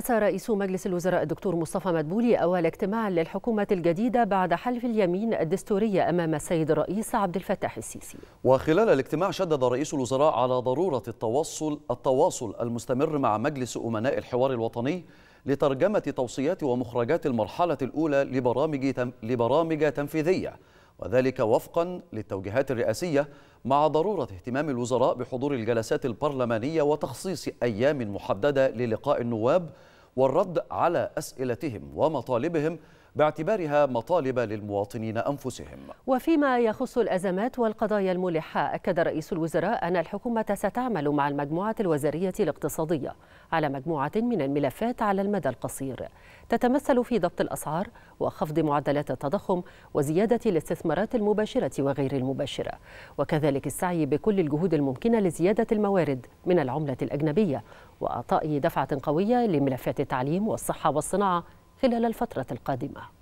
رأس رئيس مجلس الوزراء الدكتور مصطفى مدبولي أول اجتماع للحكومة الجديدة بعد حلف اليمين الدستورية أمام السيد الرئيس عبد الفتاح السيسي وخلال الاجتماع شدد رئيس الوزراء على ضرورة التواصل التواصل المستمر مع مجلس أمناء الحوار الوطني لترجمة توصيات ومخرجات المرحلة الأولى لبرامج لبرامج تنفيذية وذلك وفقا للتوجيهات الرئاسية مع ضرورة اهتمام الوزراء بحضور الجلسات البرلمانية وتخصيص أيام محددة للقاء النواب والرد على أسئلتهم ومطالبهم باعتبارها مطالب للمواطنين أنفسهم وفيما يخص الأزمات والقضايا الملحة أكد رئيس الوزراء أن الحكومة ستعمل مع المجموعة الوزارية الاقتصادية على مجموعة من الملفات على المدى القصير تتمثل في ضبط الأسعار وخفض معدلات التضخم وزيادة الاستثمارات المباشرة وغير المباشرة وكذلك السعي بكل الجهود الممكنة لزيادة الموارد من العملة الأجنبية وإعطاء دفعة قوية لملفات التعليم والصحة والصناعة خلال الفترة القادمة